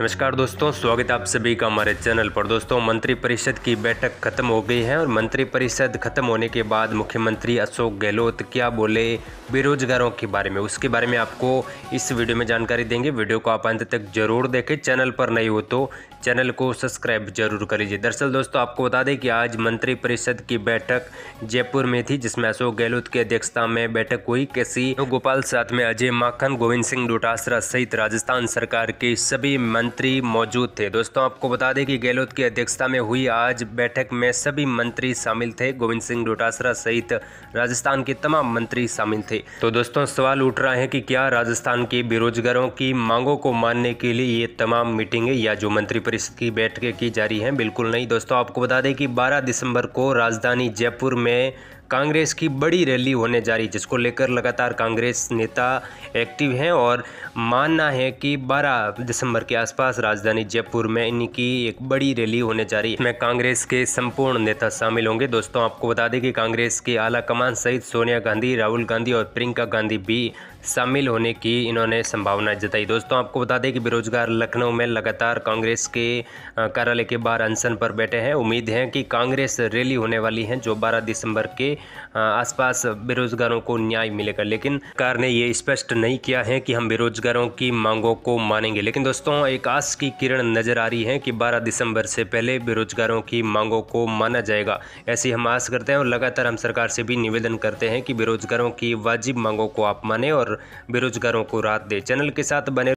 नमस्कार दोस्तों स्वागत है आप सभी का हमारे चैनल पर दोस्तों मंत्रिपरिषद की बैठक खत्म हो गई है और मंत्रिपरिषद खत्म होने के बाद मुख्यमंत्री अशोक गहलोत क्या बोले बेरोजगारों के बारे में उसके बारे में आपको इस वीडियो में जानकारी देंगे वीडियो को आप अंत तक जरूर देखें चैनल पर नहीं हो तो चैनल को सब्सक्राइब जरूर कर लीजिए दरअसल दोस्तों आपको बता दें कि आज मंत्रिपरिषद की बैठक जयपुर में थी जिसमें अशोक गहलोत की अध्यक्षता में बैठक हुई कैसी गोपाल साथ में अजय माखन गोविंद सिंह डोटासरा सहित राजस्थान सरकार के सभी मंत्री मौजूद थे दोस्तों आपको बता दें कि गहलोत की अध्यक्षता में हुई आज बैठक में सभी मंत्री शामिल थे गोविंद सिंह डोटासरा सहित राजस्थान के तमाम मंत्री शामिल थे तो दोस्तों सवाल उठ रहा है कि क्या राजस्थान के बेरोजगारों की मांगों को मानने के लिए ये तमाम मीटिंग या जो मंत्री परिषद की बैठकें की जा रही है बिल्कुल नहीं दोस्तों आपको बता दें कि बारह दिसंबर को राजधानी जयपुर में कांग्रेस की बड़ी रैली होने जा रही जिसको लेकर लगातार कांग्रेस नेता एक्टिव हैं और मानना है कि 12 दिसंबर के आसपास राजधानी जयपुर में इनकी एक बड़ी रैली होने जा रही है मैं कांग्रेस के संपूर्ण नेता शामिल होंगे दोस्तों आपको बता दें कि कांग्रेस के आला कमान सहित सोनिया गांधी राहुल गांधी और प्रियंका गांधी भी शामिल होने की इन्होंने संभावना जताई दोस्तों आपको बता दें कि बेरोजगार लखनऊ में लगातार कांग्रेस के कार्यालय के बाहर अनशन पर बैठे हैं उम्मीद है कि कांग्रेस रैली होने वाली है जो 12 दिसंबर के आसपास बेरोजगारों को न्याय मिलेगा लेकिन सरकार ने ये स्पष्ट नहीं किया है कि हम बेरोजगारों की मांगों को मानेंगे लेकिन दोस्तों एक आस की किरण नजर आ रही है कि 12 दिसंबर से पहले बेरोजगारों की मांगों को माना जाएगा ऐसी हम आस करते हैं और लगातार हम सरकार से भी निवेदन करते हैं कि बेरोजगारों की वाजिब मांगों को आप माने और बेरोजगारों को राहत दे चैनल के साथ बने